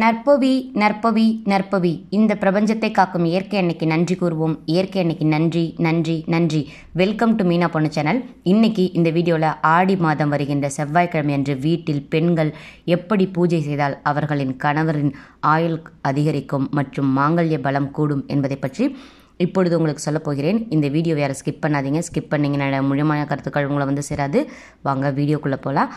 நற்பவி நற்பவி நற்பவி இந்த பிரபஞ்சத்தை காக்கும் இயற்கை அன்னைக்கு நன்றி கூறுவோம் இயற்கை அன்னைக்கு நன்றி நன்றி நன்றி வெல்கம் டு மீனா பொண்ணு சேனல் இன்னைக்கு இந்த வீடியோவில் ஆடி மாதம் வருகின்ற செவ்வாய்க்கிழமை அன்று வீட்டில் பெண்கள் எப்படி பூஜை செய்தால் அவர்களின் கணவரின் ஆயுள் அதிகரிக்கும் மற்றும் மாங்கல்ய பலம் கூடும் என்பதை பற்றி இப்பொழுது உங்களுக்கு சொல்ல போகிறேன் இந்த வீடியோ வேறு ஸ்கிப் பண்ணாதீங்க ஸ்கிப் பண்ணிங்கன்னா முழுமையான கருத்துக்கள் உங்களை வந்து சேராது வாங்க வீடியோக்குள்ளே போகலாம்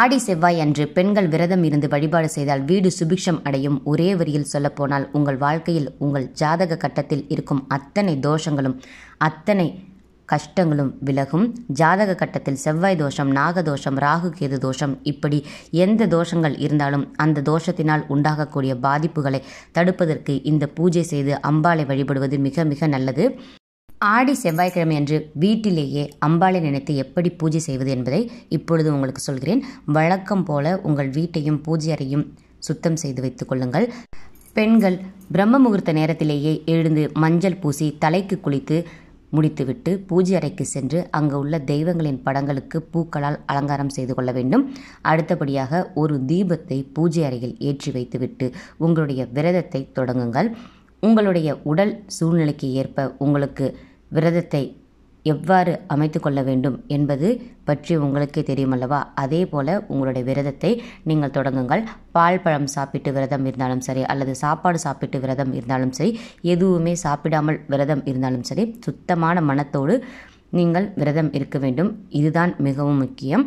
ஆடி செவ்வாய் அன்று பெண்கள் விரதம் இருந்து வழிபாடு செய்தால் வீடு சுபிக்ஷம் அடையும் ஒரே வரியில் சொல்லப்போனால் உங்கள் வாழ்க்கையில் உங்கள் ஜாதக கட்டத்தில் இருக்கும் அத்தனை தோஷங்களும் அத்தனை கஷ்டங்களும் விலகும் ஜாதக கட்டத்தில் செவ்வாய் தோஷம் நாகதோஷம் ராகு கேது தோஷம் இப்படி எந்த தோஷங்கள் இருந்தாலும் அந்த தோஷத்தினால் உண்டாகக்கூடிய பாதிப்புகளை தடுப்பதற்கு இந்த பூஜை செய்து அம்பாளை வழிபடுவது மிக மிக நல்லது ஆடி செவ்வாய்க்கிழமை அன்று வீட்டிலேயே அம்பாளை நினைத்து எப்படி பூஜை செய்வது என்பதை இப்பொழுது உங்களுக்கு சொல்கிறேன் வழக்கம் போல உங்கள் வீட்டையும் பூஜை அறையும் சுத்தம் செய்து வைத்துக் கொள்ளுங்கள் பெண்கள் பிரம்ம முகூர்த்த நேரத்திலேயே எழுந்து மஞ்சள் பூசி தலைக்கு குளித்து முடித்துவிட்டு பூஜை அறைக்கு சென்று அங்கு உள்ள தெய்வங்களின் படங்களுக்கு பூக்களால் அலங்காரம் செய்து கொள்ள வேண்டும் அடுத்தபடியாக ஒரு தீபத்தை பூஜை அறையில் ஏற்றி வைத்துவிட்டு உங்களுடைய விரதத்தை தொடங்குங்கள் உங்களுடைய உடல் சூழ்நிலைக்கு ஏற்ப உங்களுக்கு விரதத்தை எவ்வாறு அமைத்து கொள்ள வேண்டும் என்பது பற்றி உங்களுக்கே தெரியும் அல்லவா அதே போல் உங்களுடைய விரதத்தை நீங்கள் தொடங்குங்கள் பால் பழம் சாப்பிட்டு விரதம் இருந்தாலும் சரி அல்லது சாப்பாடு சாப்பிட்டு விரதம் இருந்தாலும் சரி எதுவுமே சாப்பிடாமல் விரதம் இருந்தாலும் சரி சுத்தமான மனத்தோடு நீங்கள் விரதம் இருக்க வேண்டும் இதுதான் மிகவும் முக்கியம்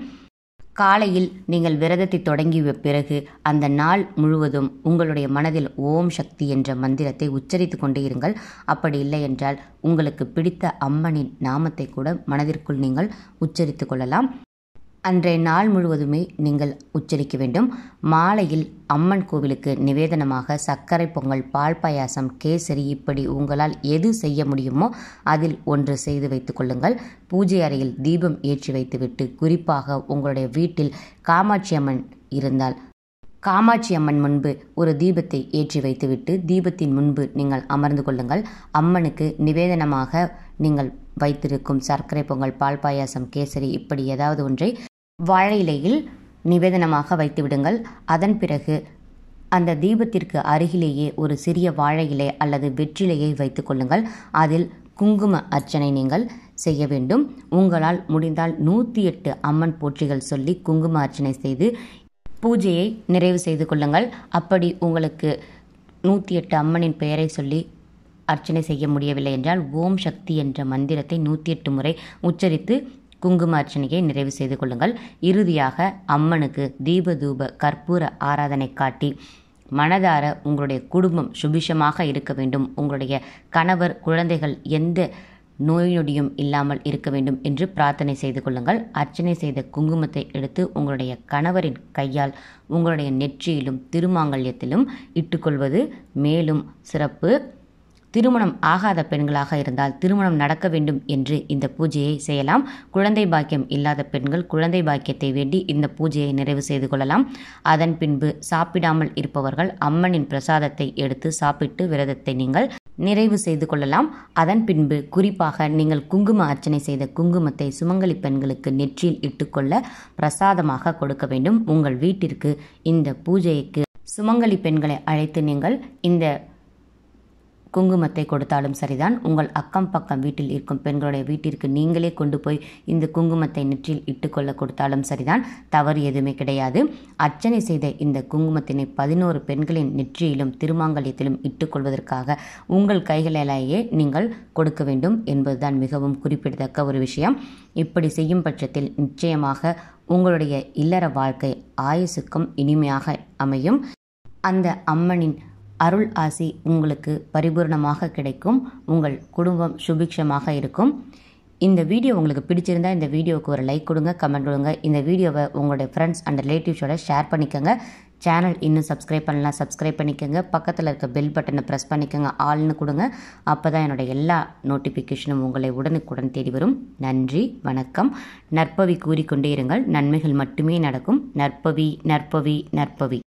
காலையில் நீங்கள் விரதத்தை தொடங்கிய பிறகு அந்த நாள் முழுவதும் உங்களுடைய மனதில் ஓம் சக்தி என்ற மந்திரத்தை உச்சரித்து கொண்டே இருங்கள் அப்படி இல்லை என்றால் உங்களுக்கு பிடித்த அம்மனின் நாமத்தை கூட மனதிற்குள் நீங்கள் உச்சரித்து கொள்ளலாம் அன்றைய நாள் முழுவதுமே நீங்கள் உச்சரிக்க வேண்டும் மாலையில் அம்மன் கோவிலுக்கு நிவேதனமாக சர்க்கரை பொங்கல் பால் பாயாசம் கேசரி இப்படி உங்களால் எது செய்ய முடியுமோ அதில் ஒன்று செய்து வைத்துக்கொள்ளுங்கள் பூஜை அறையில் தீபம் ஏற்றி வைத்துவிட்டு குறிப்பாக உங்களுடைய வீட்டில் காமாட்சி அம்மன் இருந்தால் காமாட்சி அம்மன் முன்பு ஒரு தீபத்தை ஏற்றி வைத்துவிட்டு தீபத்தின் முன்பு நீங்கள் அமர்ந்து கொள்ளுங்கள் அம்மனுக்கு நிவேதனமாக நீங்கள் வைத்திருக்கும் சர்க்கரை பொங்கல் பால் பாயாசம் கேசரி இப்படி ஏதாவது ஒன்றை வாழை இலையில் நிவேதனமாக வைத்து விடுங்கள் அதன் பிறகு அந்த தீபத்திற்கு அருகிலேயே ஒரு சிறிய வாழை இலை அல்லது வெற்றிலையை வைத்து கொள்ளுங்கள் அதில் குங்கும அர்ச்சனை நீங்கள் செய்ய வேண்டும் உங்களால் முடிந்தால் நூற்றி எட்டு அம்மன் போற்றிகள் சொல்லி குங்கும அர்ச்சனை செய்து பூஜையை நிறைவு செய்து கொள்ளுங்கள் அப்படி உங்களுக்கு நூற்றி எட்டு அம்மனின் பெயரை சொல்லி அர்ச்சனை செய்ய முடியவில்லை என்றால் ஓம் சக்தி என்ற மந்திரத்தை நூற்றி எட்டு முறை உச்சரித்து குங்கும அர்ச்சனையை நிறைவு செய்து கொள்ளுங்கள் இறுதியாக அம்மனுக்கு தீபதூப கற்பூர ஆராதனை காட்டி மனதார உங்களுடைய குடும்பம் சுபிஷமாக இருக்க வேண்டும் உங்களுடைய கணவர் குழந்தைகள் எந்த நோய் நொடியும் இல்லாமல் இருக்க வேண்டும் என்று பிரார்த்தனை செய்து கொள்ளுங்கள் அர்ச்சனை செய்த குங்குமத்தை எடுத்து உங்களுடைய கணவரின் கையால் உங்களுடைய நெற்றியிலும் திருமாங்கல்யத்திலும் இட்டுக்கொள்வது மேலும் சிறப்பு திருமணம் ஆகாத பெண்களாக இருந்தால் திருமணம் நடக்க வேண்டும் என்று இந்த பூஜையை செய்யலாம் குழந்தை பாக்கியம் இல்லாத பெண்கள் குழந்தை பாக்கியத்தை வேண்டி இந்த பூஜையை நிறைவு செய்து கொள்ளலாம் அதன் பின்பு சாப்பிடாமல் இருப்பவர்கள் அம்மனின் பிரசாதத்தை எடுத்து சாப்பிட்டு விரதத்தை நீங்கள் நிறைவு செய்து கொள்ளலாம் அதன் பின்பு குறிப்பாக நீங்கள் குங்கும அர்ச்சனை செய்த குங்குமத்தை சுமங்கலி பெண்களுக்கு நெற்றியில் இட்டுக்கொள்ள பிரசாதமாக கொடுக்க வேண்டும் உங்கள் வீட்டிற்கு இந்த பூஜைக்கு சுமங்கலி பெண்களை அழைத்து நீங்கள் இந்த குங்குமத்தை கொடுத்தாலும் சரிதான் உங்கள் அக்கம் பக்கம் வீட்டில் இருக்கும் பெண்களுடைய வீட்டிற்கு நீங்களே கொண்டு போய் இந்த குங்குமத்தை நெற்றில் இட்டுக்கொள்ள கொடுத்தாலும் சரிதான் தவறு எதுவுமே கிடையாது அர்ச்சனை செய்த இந்த குங்குமத்தினை பதினோரு பெண்களின் நெற்றியிலும் திருமாங்கல்யத்திலும் இட்டுக்கொள்வதற்காக உங்கள் கைகளிலேயே நீங்கள் கொடுக்க வேண்டும் என்பதுதான் மிகவும் குறிப்பிடத்தக்க ஒரு விஷயம் இப்படி செய்யும் பட்சத்தில் நிச்சயமாக உங்களுடைய இல்லற வாழ்க்கை ஆயுசுக்கும் இனிமையாக அமையும் அந்த அம்மனின் அருள் ஆசி உங்களுக்கு பரிபூர்ணமாக கிடைக்கும் உங்கள் குடும்பம் சுபிக்ஷமாக இருக்கும் இந்த வீடியோ உங்களுக்கு பிடிச்சிருந்தா இந்த வீடியோவுக்கு ஒரு லைக் கொடுங்க கமெண்ட் கொடுங்க இந்த வீடியோவை உங்களுடைய ஃப்ரெண்ட்ஸ் அண்ட் ரிலேட்டிவ்ஸோட ஷேர் பண்ணிக்கோங்க சேனல் இன்னும் சப்ஸ்கிரைப் பண்ணலாம் சப்ஸ்கிரைப் பண்ணிக்கோங்க பக்கத்தில் இருக்க பெல் பட்டனை ப்ரெஸ் பண்ணிக்கோங்க ஆள்னு கொடுங்க அப்போ தான் என்னோட எல்லா நோட்டிஃபிகேஷனும் உங்களை உடனுக்குடன் தேடி வரும் நன்றி வணக்கம் நற்பவி கூறிக்கொண்டே இருங்கள் நன்மைகள் மட்டுமே நடக்கும் நற்பவி நற்பவி நற்பவி